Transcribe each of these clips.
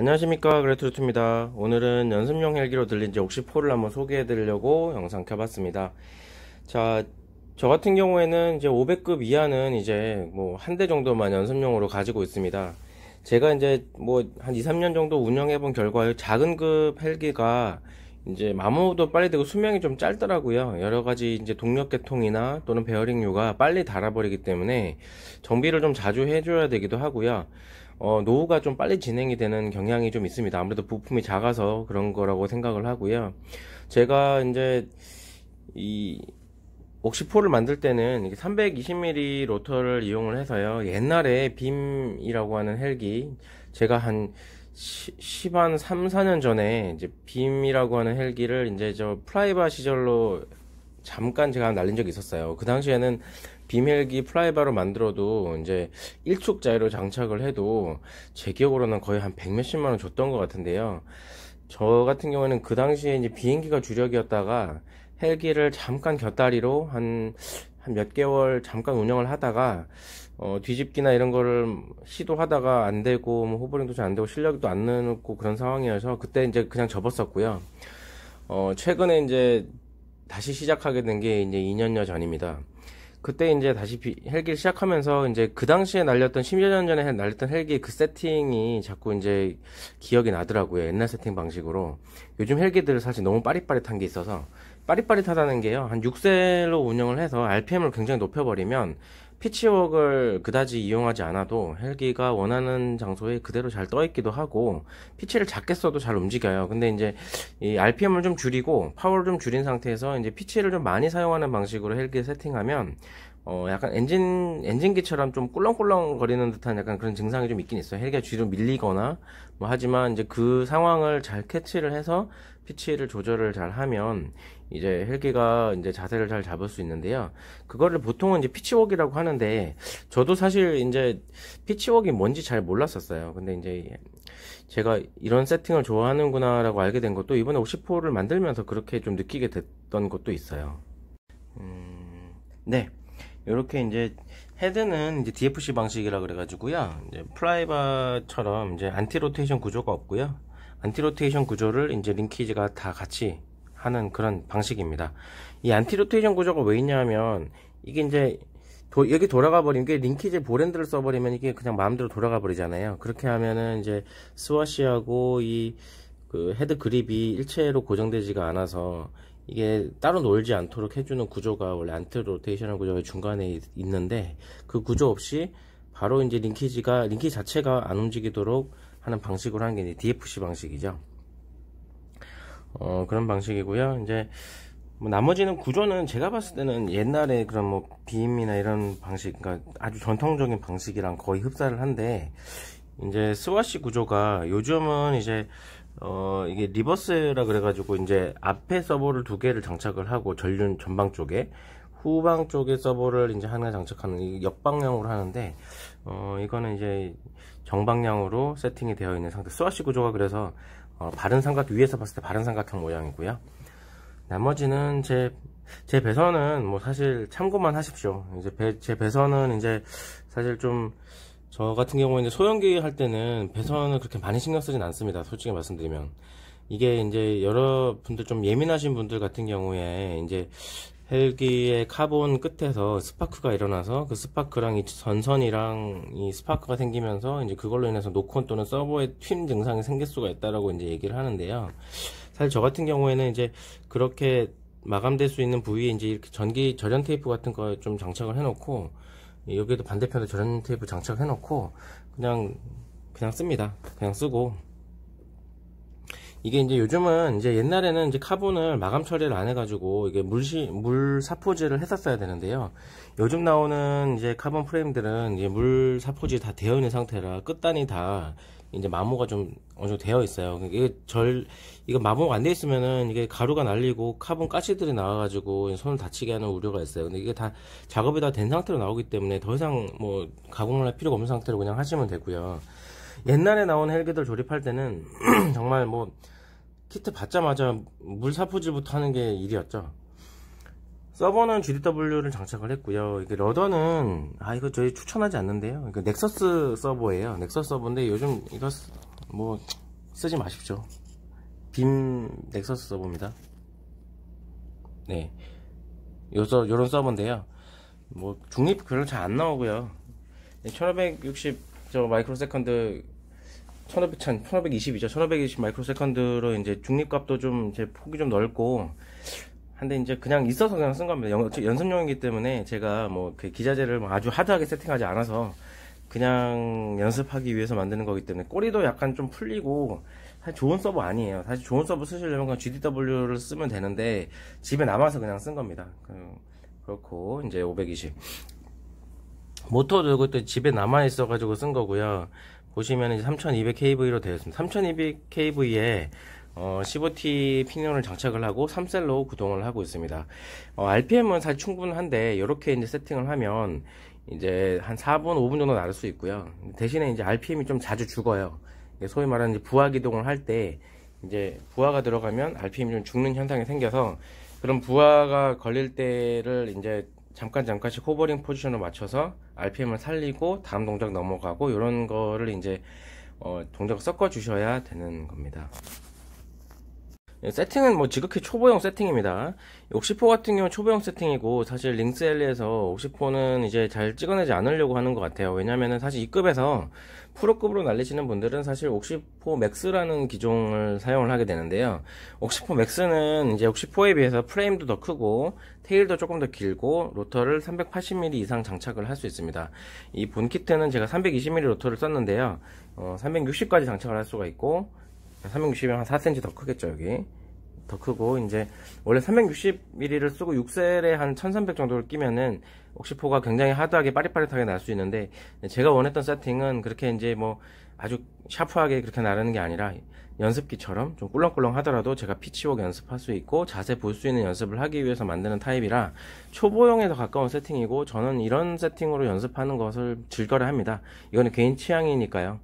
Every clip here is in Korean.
안녕하십니까 그레트루트입니다 오늘은 연습용 헬기로 들린 지 옥시4를 한번 소개해 드리려고 영상 켜봤습니다 자저 같은 경우에는 이제 500급 이하는 이제 뭐 한 대 정도만 연습용으로 가지고 있습니다 제가 이제 뭐 한 2, 3년 정도 운영해 본 결과 작은 급 헬기가 이제 마모도 빨리 되고 수명이 좀 짧더라고요. 여러 가지 이제 동력 계통이나 또는 베어링류가 빨리 닳아버리기 때문에 정비를 좀 자주 해줘야 되기도 하고요. 어, 노후가 좀 빨리 진행이 되는 경향이 좀 있습니다. 아무래도 부품이 작아서 그런 거라고 생각을 하고요. 제가 이제 이 옥시포를 만들 때는 320mm 로터를 이용을 해서요. 옛날에 빔이라고 하는 헬기 제가 한 시, 10한 3, 4년 전에 이제 빔이라고 하는 헬기를 이제 저 프라이바 시절로 잠깐 제가 날린 적이 있었어요. 그 당시에는 빔 헬기 프라이바로 만들어도 이제 일축 자리로 장착을 해도 제 기억으로는 거의 한100 몇십만 원 줬던 것 같은데요. 저 같은 경우에는 그 당시에 이제 비행기가 주력이었다가 헬기를 잠깐 곁다리로 한, 한 몇 개월 잠깐 운영을 하다가 어, 뒤집기나 이런 거를 시도하다가 안 되고 뭐 호버링도 잘 안 되고 실력도 안 늘고 그런 상황이어서 그때 이제 그냥 접었었고요. 어, 최근에 이제 다시 시작하게 된 게 이제 2년여 전입니다. 그때 이제 다시 비, 헬기를 시작하면서 이제 그 당시에 날렸던 10년 전에 날렸던 헬기 그 세팅이 자꾸 이제 기억이 나더라고요. 옛날 세팅 방식으로. 요즘 헬기들을 사실 너무 빠릿빠릿한 게 있어서 빠릿빠릿하다는 게요. 한 6세로 운영을 해서 RPM을 굉장히 높여버리면 피치웍을 그다지 이용하지 않아도 헬기가 원하는 장소에 그대로 잘 떠있기도 하고 피치를 작게 써도 잘 움직여요 근데 이제 이 RPM을 좀 줄이고 파워를 좀 줄인 상태에서 이제 피치를 좀 많이 사용하는 방식으로 헬기 세팅하면 어 약간 엔진 엔진기처럼 좀 꿀렁꿀렁 거리는 듯한 약간 그런 증상이 좀 있긴 있어요. 헬기가 뒤로 밀리거나 뭐 하지만 이제 그 상황을 잘 캐치를 해서 피치를 조절을 잘 하면 이제 헬기가 이제 자세를 잘 잡을 수 있는데요. 그거를 보통은 이제 피치웍이라고 하는데 저도 사실 이제 피치웍이 뭔지 잘 몰랐었어요. 근데 이제 제가 이런 세팅을 좋아하는구나라고 알게 된 것도 이번에 50호를 만들면서 그렇게 좀 느끼게 됐던 것도 있어요. 음, 네. 이렇게 이제 헤드는 이제 DFC 방식이라 그래가지고요. 이제 플라이바처럼 이제 안티로테이션 구조가 없고요. 안티로테이션 구조를 이제 링키지가 다 같이 하는 그런 방식입니다. 이 안티로테이션 구조가 왜 있냐면 이게 이제 도, 여기 돌아가 버린게 링키지 보랜드를 써버리면 이게 그냥 마음대로 돌아가 버리잖아요. 그렇게 하면은 이제 스와시하고 이그 헤드 그립이 일체로 고정되지가 않아서 이게 따로 놀지 않도록 해주는 구조가 원래 안트 로테이션구조의 중간에 있는데 그 구조 없이 바로 이제 링키지가 링키 자체가 안 움직이도록 하는 방식으로 하는 게 DFC 방식이죠. 어, 그런 방식이고요. 이제 뭐 나머지는 구조는 제가 봤을 때는 옛날에 그런 뭐 비임이나 이런 방식, 그러니까 아주 전통적인 방식이랑 거의 흡사를 한데 이제 스와시 구조가 요즘은 이제 어, 이게 리버스라 그래가지고 이제 앞에 서버를 두 개를 장착을 하고 전륜 전방 쪽에 후방 쪽에 서버를 이제 하나 장착하는 역방향으로 하는데 어, 이거는 이제 정방향으로 세팅이 되어 있는 상태 스와시 구조가 그래서 어, 바른 삼각 위에서 봤을 때 바른 삼각형 모양이고요 나머지는 제 제 배선은 뭐 사실 참고만 하십시오 이제 배, 제 배선은 이제 사실 좀저 같은 경우에 이제 소형기 할 때는 배선을 그렇게 많이 신경 쓰진 않습니다. 솔직히 말씀드리면. 이게 이제 여러분들 좀 예민하신 분들 같은 경우에 이제 헬기의 카본 끝에서 스파크가 일어나서 그 스파크랑 이 전선이랑 이 스파크가 생기면서 이제 그걸로 인해서 노콘 또는 서버의 튐 증상이 생길 수가 있다라고 이제 얘기를 하는데요. 사실 저 같은 경우에는 이제 그렇게 마감될 수 있는 부위에 이제 이렇게 전기 절연 테이프 같은 거좀 장착을 해놓고 예, 여기에도 반대편에 저런 테이프 장착해 놓고 그냥 그냥 씁니다 그냥 쓰고 이게 이제 요즘은 이제 옛날에는 이제 카본을 마감 처리를 안 해가지고 이게 물시 물 사포질을 했었어야 되는데요. 요즘 나오는 이제 카본 프레임들은 이제 물 사포질 다 되어 있는 상태라 끝단이 다 이제 마모가 좀 어느 정도 되어 있어요. 그러니까 이게 절 이거 마모가 안 돼 있으면은 이게 가루가 날리고 카본 까치들이 나와가지고 손을 다치게 하는 우려가 있어요. 근데 이게 다 작업이 다 된 상태로 나오기 때문에 더 이상 뭐 가공을 할 필요가 없는 상태로 그냥 하시면 되고요. 옛날에 나온 헬기들 조립할 때는 정말 뭐 키트 받자마자 물 사포질부터 하는 게 일이었죠. 서버는 GDW를 장착을 했고요. 이게 러더는 아 이거 저희 추천하지 않는데요. 이거 넥서스 서버예요. 넥서스 서버인데 요즘 이거 뭐 쓰지 마십시오. 빔 넥서스 서버입니다. 네. 요서 요런 서버인데요. 뭐 중립 별로 잘안 나오고요. 1560저 마이크로 세컨드 1500, 1520이죠. 1520 마이크로 세컨드로 이제 중립값도 좀 제 폭이 좀 넓고 근데 이제 그냥 있어서 그냥 쓴 겁니다. 연, 연습용이기 때문에 제가 뭐그 기자재를 뭐 아주 하드하게 세팅하지 않아서 그냥 연습하기 위해서 만드는 거기 때문에 꼬리도 약간 좀 풀리고 사실 좋은 서버 아니에요. 사실 좋은 서버 쓰시려면 그냥 GDW를 쓰면 되는데 집에 남아서 그냥 쓴 겁니다. 그, 그렇고 이제 520 모터도 그때 집에 남아 있어 가지고 쓴 거고요. 보시면 이제 3200 KV로 되어 있습니다. 3200 KV에 어, 15T 픽년을 장착을 하고 3셀로 구동을 하고 있습니다. 어, RPM은 사실 충분한데 이렇게 이제 세팅을 하면 이제 한 4분, 5분 정도 나를 수 있고요. 대신에 이제 RPM이 좀 자주 죽어요. 소위 말하는 부하 기동을 할 때 이제 부하가 들어가면 RPM이 좀 죽는 현상이 생겨서 그런 부하가 걸릴 때를 이제 잠깐 잠깐씩 호버링 포지션을 맞춰서 RPM을 살리고 다음 동작 넘어가고 이런 거를 이제 어, 동작을 섞어 주셔야 되는 겁니다. 세팅은 뭐 지극히 초보형 세팅입니다. 6시포 같은 경우는 초보형 세팅이고 사실 링스엘리에서 6시포는 이제 잘 찍어내지 않으려고 하는 것 같아요. 왜냐면은 사실 2급에서 프로급으로 날리시는 분들은 사실 6시포 맥스라는 기종을 사용을 하게 되는데요. 6시포 맥스는 이제 6시포에 비해서 프레임도 더 크고 테일도 조금 더 길고 로터를 380mm 이상 장착을 할 수 있습니다. 이 본 키트는 제가 320mm 로터를 썼는데요. 어, 360까지 장착을 할 수가 있고 360이 한 4cm 더 크겠죠 여기 더 크고 이제 원래 360mm를 쓰고 6셀에 한 1300 정도를 끼면은 옥시포가 굉장히 하드하게 빠릿빠릿하게 날 수 있는데 제가 원했던 세팅은 그렇게 이제 뭐 아주 샤프하게 그렇게 나르는 게 아니라 연습기처럼 좀 꿀렁꿀렁 하더라도 제가 피치웍 연습할 수 있고 자세 볼 수 있는 연습을 하기 위해서 만드는 타입이라 초보용에더 가까운 세팅이고 저는 이런 세팅으로 연습하는 것을 즐거워합니다 이거는 개인 취향이니까요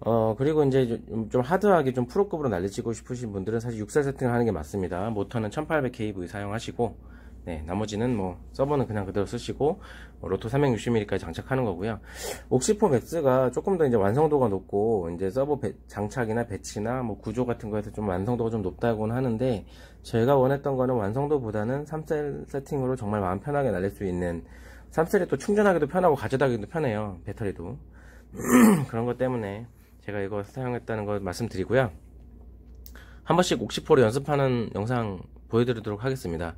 어 그리고 이제 좀 하드하게 좀 프로급으로 날려치고 싶으신 분들은 사실 6살 세팅을 하는 게 맞습니다 모터는 1800kV 사용하시고 네, 나머지는 뭐 서버는 그냥 그대로 쓰시고 뭐 로토 360mm까지 장착하는 거고요. 옥시포 맥스가 조금 더 이제 완성도가 높고 이제 서버 배, 장착이나 배치나 뭐 구조 같은 거에서 좀 완성도가 좀 높다고는 하는데 제가 원했던 거는 완성도보다는 3셀 세팅으로 정말 마음 편하게 날릴 수 있는 3셀이 또 충전하기도 편하고 가져다기도 편해요. 배터리도. 그런 것 때문에 제가 이거 사용했다는 걸 말씀드리고요. 한 번씩 옥시포로 연습하는 영상 보여드리도록 하겠습니다.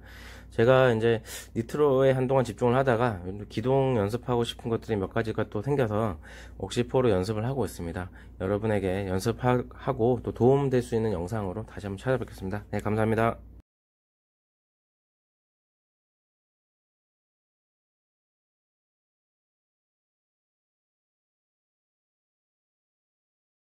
제가 이제 니트로에 한동안 집중을 하다가 기동 연습하고 싶은 것들이 몇 가지가 또 생겨서 옥시포로 연습을 하고 있습니다. 여러분에게 연습하고 또 도움될 수 있는 영상으로 다시 한번 찾아뵙겠습니다. 네, 감사합니다.